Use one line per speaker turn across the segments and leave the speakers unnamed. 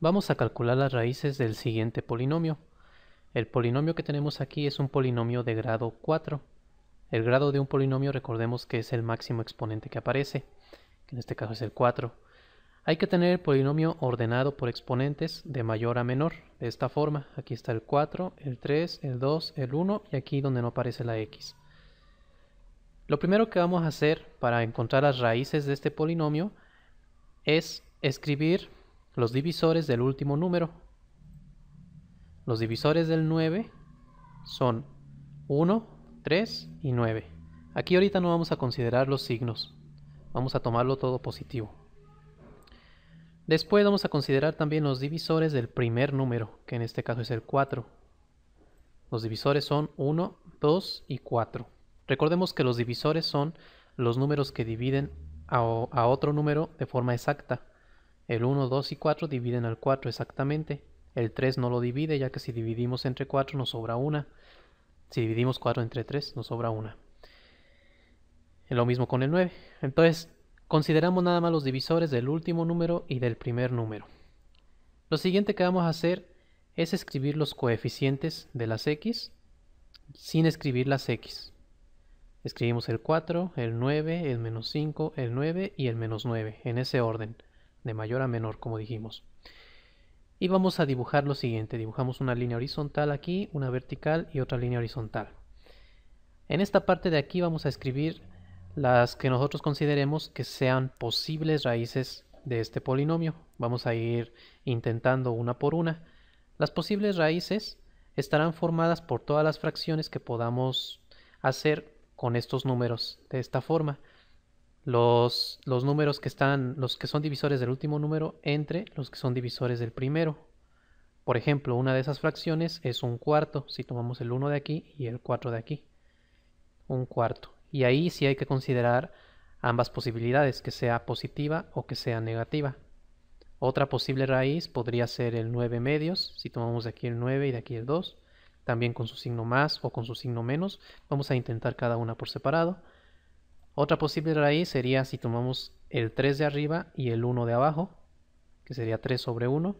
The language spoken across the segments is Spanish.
Vamos a calcular las raíces del siguiente polinomio. El polinomio que tenemos aquí es un polinomio de grado 4. El grado de un polinomio recordemos que es el máximo exponente que aparece, que en este caso es el 4. Hay que tener el polinomio ordenado por exponentes de mayor a menor, de esta forma. Aquí está el 4, el 3, el 2, el 1 y aquí donde no aparece la x. Lo primero que vamos a hacer para encontrar las raíces de este polinomio es escribir los divisores del último número. Los divisores del 9 son 1, 3 y 9. Aquí ahorita no vamos a considerar los signos, vamos a tomarlo todo positivo. Después vamos a considerar también los divisores del primer número, que en este caso es el 4. Los divisores son 1, 2 y 4. Recordemos que los divisores son los números que dividen a, a otro número de forma exacta. El 1, 2 y 4 dividen al 4 exactamente. El 3 no lo divide, ya que si dividimos entre 4 nos sobra 1. Si dividimos 4 entre 3 nos sobra 1. Lo mismo con el 9. Entonces, consideramos nada más los divisores del último número y del primer número. Lo siguiente que vamos a hacer es escribir los coeficientes de las x sin escribir las x. Escribimos el 4, el 9, el menos 5, el 9 y el menos 9, en ese orden de mayor a menor, como dijimos. Y vamos a dibujar lo siguiente, dibujamos una línea horizontal aquí, una vertical y otra línea horizontal. En esta parte de aquí vamos a escribir las que nosotros consideremos que sean posibles raíces de este polinomio. Vamos a ir intentando una por una. Las posibles raíces estarán formadas por todas las fracciones que podamos hacer con estos números de esta forma los, números que están, los que son divisores del último número entre los que son divisores del primero. Por ejemplo, una de esas fracciones es un cuarto, si tomamos el 1 de aquí y el 4 de aquí. Un cuarto. Y ahí sí hay que considerar ambas posibilidades, que sea positiva o que sea negativa. Otra posible raíz podría ser el 9 medios, si tomamos de aquí el 9 y de aquí el 2, también con su signo más o con su signo menos. Vamos a intentar cada una por separado. Otra posible raíz sería si tomamos el 3 de arriba y el 1 de abajo, que sería 3 sobre 1.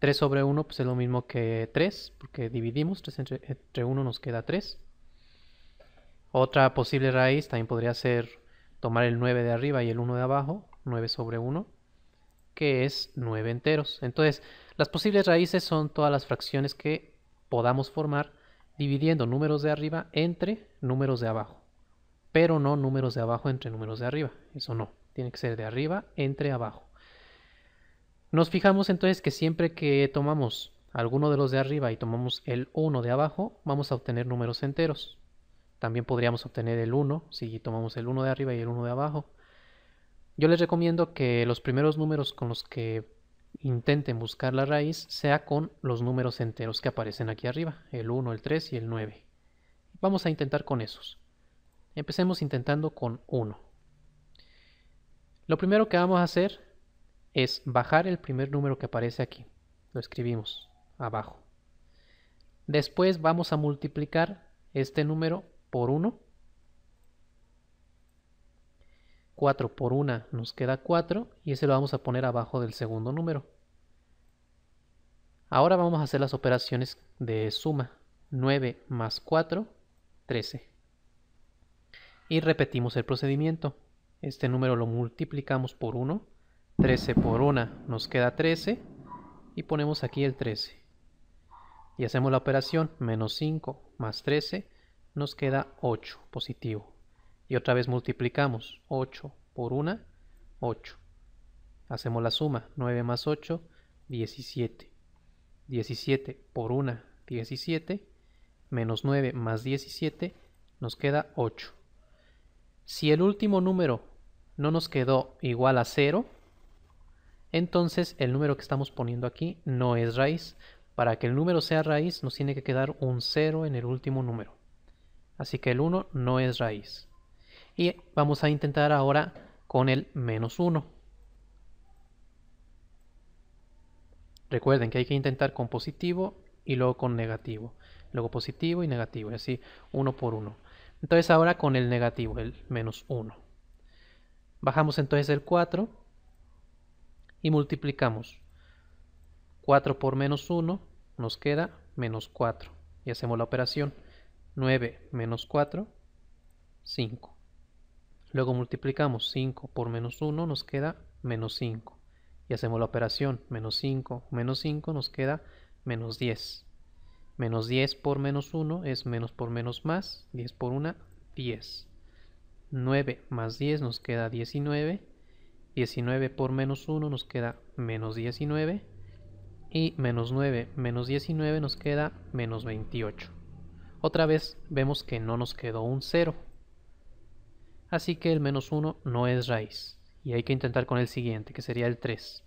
3 sobre 1 pues es lo mismo que 3, porque dividimos, 3 entre, entre 1 nos queda 3. Otra posible raíz también podría ser tomar el 9 de arriba y el 1 de abajo, 9 sobre 1, que es 9 enteros. Entonces, las posibles raíces son todas las fracciones que podamos formar dividiendo números de arriba entre números de abajo pero no números de abajo entre números de arriba. Eso no, tiene que ser de arriba entre abajo. Nos fijamos entonces que siempre que tomamos alguno de los de arriba y tomamos el 1 de abajo, vamos a obtener números enteros. También podríamos obtener el 1 si tomamos el 1 de arriba y el 1 de abajo. Yo les recomiendo que los primeros números con los que intenten buscar la raíz sea con los números enteros que aparecen aquí arriba, el 1, el 3 y el 9. Vamos a intentar con esos. Empecemos intentando con 1. Lo primero que vamos a hacer es bajar el primer número que aparece aquí. Lo escribimos abajo. Después vamos a multiplicar este número por 1. 4 por 1 nos queda 4 y ese lo vamos a poner abajo del segundo número. Ahora vamos a hacer las operaciones de suma. 9 más 4, 13 y repetimos el procedimiento. Este número lo multiplicamos por 1, 13 por 1 nos queda 13 y ponemos aquí el 13. Y hacemos la operación, menos 5 más 13 nos queda 8 positivo. Y otra vez multiplicamos 8 por 1, 8. Hacemos la suma, 9 más 8, 17. 17 por 1, 17. Menos 9 más 17 nos queda 8. Si el último número no nos quedó igual a 0, entonces el número que estamos poniendo aquí no es raíz. Para que el número sea raíz nos tiene que quedar un 0 en el último número. Así que el 1 no es raíz. Y vamos a intentar ahora con el menos 1. Recuerden que hay que intentar con positivo y luego con negativo. Luego positivo y negativo, así uno por uno. Entonces ahora con el negativo, el menos 1. Bajamos entonces el 4 y multiplicamos 4 por menos 1, nos queda menos 4. Y hacemos la operación 9 menos 4, 5. Luego multiplicamos 5 por menos 1, nos queda menos 5. Y hacemos la operación menos 5 menos 5, nos queda menos 10. Menos 10 por menos 1 es menos por menos más. 10 por 1, 10. 9 más 10 nos queda 19. 19 por menos 1 nos queda menos 19. Y menos 9 menos 19 nos queda menos 28. Otra vez vemos que no nos quedó un 0. Así que el menos 1 no es raíz. Y hay que intentar con el siguiente, que sería el 3.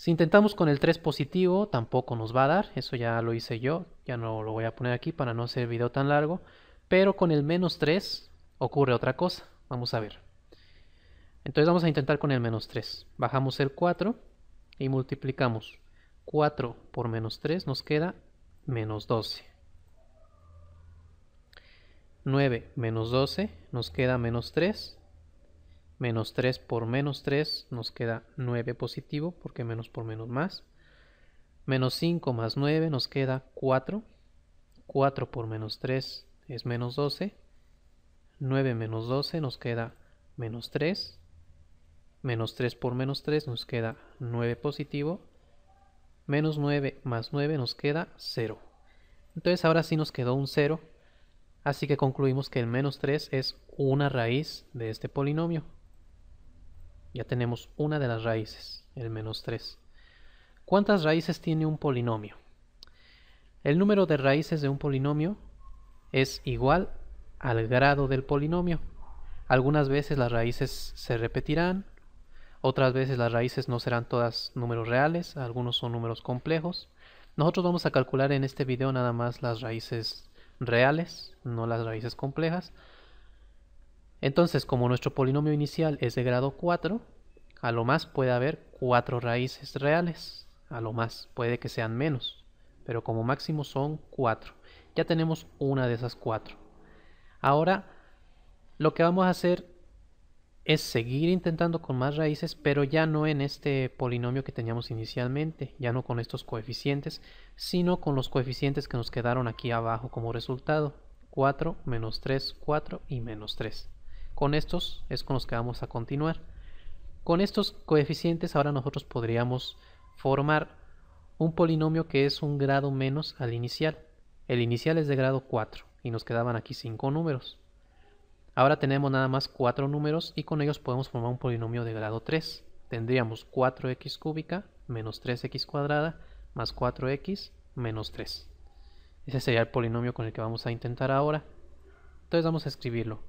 Si intentamos con el 3 positivo, tampoco nos va a dar. Eso ya lo hice yo. Ya no lo voy a poner aquí para no hacer el video tan largo. Pero con el menos 3 ocurre otra cosa. Vamos a ver. Entonces vamos a intentar con el menos 3. Bajamos el 4 y multiplicamos 4 por menos 3. Nos queda menos 12. 9 menos 12 nos queda menos 3. Menos 3 por menos 3 nos queda 9 positivo, porque menos por menos más. Menos 5 más 9 nos queda 4. 4 por menos 3 es menos 12. 9 menos 12 nos queda menos 3. Menos 3 por menos 3 nos queda 9 positivo. Menos 9 más 9 nos queda 0. Entonces ahora sí nos quedó un 0. Así que concluimos que el menos 3 es una raíz de este polinomio. Ya tenemos una de las raíces, el menos 3. ¿Cuántas raíces tiene un polinomio? El número de raíces de un polinomio es igual al grado del polinomio. Algunas veces las raíces se repetirán, otras veces las raíces no serán todas números reales, algunos son números complejos. Nosotros vamos a calcular en este video nada más las raíces reales, no las raíces complejas. Entonces, como nuestro polinomio inicial es de grado 4, a lo más puede haber 4 raíces reales. A lo más puede que sean menos, pero como máximo son 4. Ya tenemos una de esas 4. Ahora, lo que vamos a hacer es seguir intentando con más raíces, pero ya no en este polinomio que teníamos inicialmente, ya no con estos coeficientes, sino con los coeficientes que nos quedaron aquí abajo como resultado. 4, menos 3, 4 y menos 3. Con estos es con los que vamos a continuar. Con estos coeficientes ahora nosotros podríamos formar un polinomio que es un grado menos al inicial. El inicial es de grado 4 y nos quedaban aquí 5 números. Ahora tenemos nada más 4 números y con ellos podemos formar un polinomio de grado 3. Tendríamos 4x cúbica menos 3x cuadrada más 4x menos 3. Ese sería el polinomio con el que vamos a intentar ahora. Entonces vamos a escribirlo.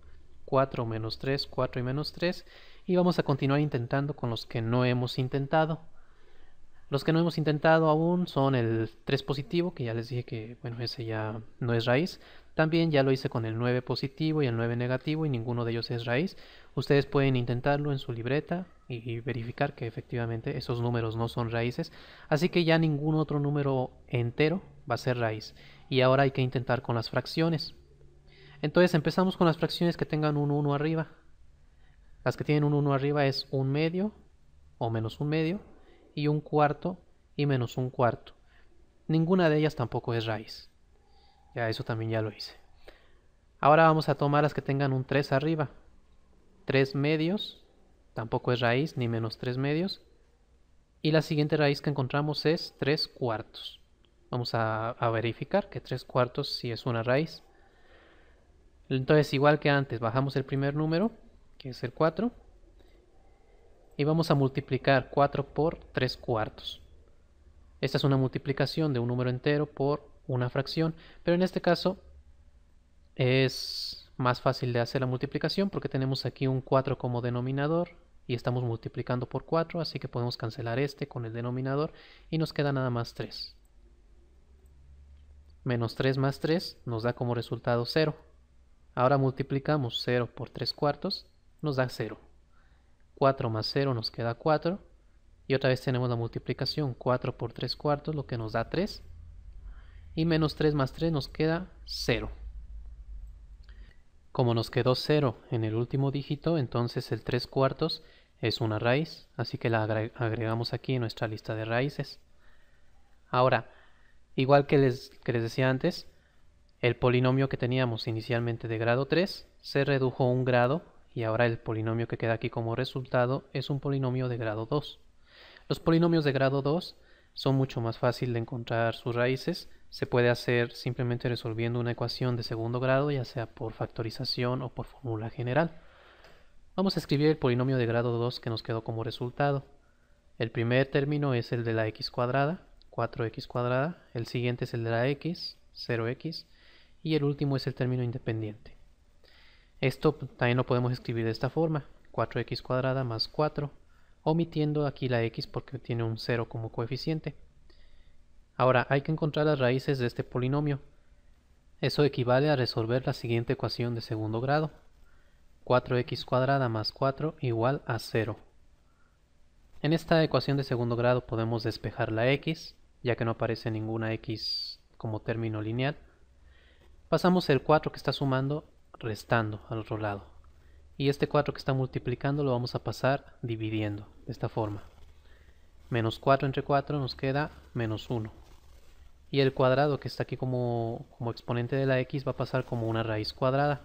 4 menos 3, 4 y menos 3. Y vamos a continuar intentando con los que no hemos intentado. Los que no hemos intentado aún son el 3 positivo, que ya les dije que bueno, ese ya no es raíz. También ya lo hice con el 9 positivo y el 9 negativo y ninguno de ellos es raíz. Ustedes pueden intentarlo en su libreta y verificar que efectivamente esos números no son raíces. Así que ya ningún otro número entero va a ser raíz. Y ahora hay que intentar con las fracciones. Entonces empezamos con las fracciones que tengan un 1 arriba. Las que tienen un 1 arriba es un medio o menos un medio y un cuarto y menos un cuarto. Ninguna de ellas tampoco es raíz. Ya eso también ya lo hice. Ahora vamos a tomar las que tengan un 3 arriba. 3 medios, tampoco es raíz, ni menos 3 medios. Y la siguiente raíz que encontramos es 3 cuartos. Vamos a, a verificar que 3 cuartos sí es una raíz. Entonces, igual que antes, bajamos el primer número, que es el 4, y vamos a multiplicar 4 por 3 cuartos. Esta es una multiplicación de un número entero por una fracción, pero en este caso es más fácil de hacer la multiplicación porque tenemos aquí un 4 como denominador y estamos multiplicando por 4, así que podemos cancelar este con el denominador y nos queda nada más 3. Menos 3 más 3 nos da como resultado 0. Ahora multiplicamos 0 por 3 cuartos, nos da 0. 4 más 0 nos queda 4. Y otra vez tenemos la multiplicación 4 por 3 cuartos, lo que nos da 3. Y menos 3 más 3 nos queda 0. Como nos quedó 0 en el último dígito, entonces el 3 cuartos es una raíz, así que la agregamos aquí en nuestra lista de raíces. Ahora, igual que les, les decía antes, el polinomio que teníamos inicialmente de grado 3 se redujo un grado y ahora el polinomio que queda aquí como resultado es un polinomio de grado 2. Los polinomios de grado 2 son mucho más fácil de encontrar sus raíces, se puede hacer simplemente resolviendo una ecuación de segundo grado, ya sea por factorización o por fórmula general. Vamos a escribir el polinomio de grado 2 que nos quedó como resultado. El primer término es el de la x cuadrada, 4x cuadrada, el siguiente es el de la x, 0x, y el último es el término independiente. Esto también lo podemos escribir de esta forma, 4x cuadrada más 4, omitiendo aquí la x porque tiene un 0 como coeficiente. Ahora hay que encontrar las raíces de este polinomio. Eso equivale a resolver la siguiente ecuación de segundo grado. 4x cuadrada más 4 igual a 0. En esta ecuación de segundo grado podemos despejar la x, ya que no aparece ninguna x como término lineal. Pasamos el 4 que está sumando restando al otro lado. Y este 4 que está multiplicando lo vamos a pasar dividiendo de esta forma. Menos 4 entre 4 nos queda menos 1. Y el cuadrado que está aquí como, exponente de la x va a pasar como una raíz cuadrada.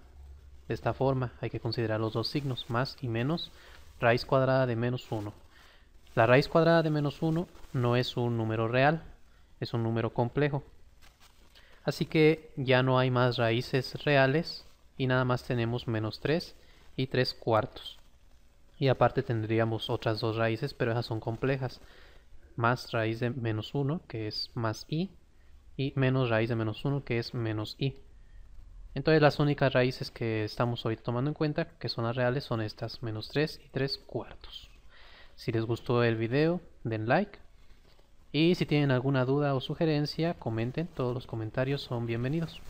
De esta forma hay que considerar los dos signos, más y menos, raíz cuadrada de menos 1. La raíz cuadrada de menos 1 no es un número real, es un número complejo, Así que ya no hay más raíces reales y nada más tenemos menos 3 y 3 cuartos. Y aparte tendríamos otras dos raíces, pero esas son complejas. Más raíz de menos 1, que es más i, y menos raíz de menos 1, que es menos i. Entonces las únicas raíces que estamos hoy tomando en cuenta, que son las reales, son estas, menos 3 y 3 cuartos. Si les gustó el video, den like, y si tienen alguna duda o sugerencia, comenten, todos los comentarios son bienvenidos.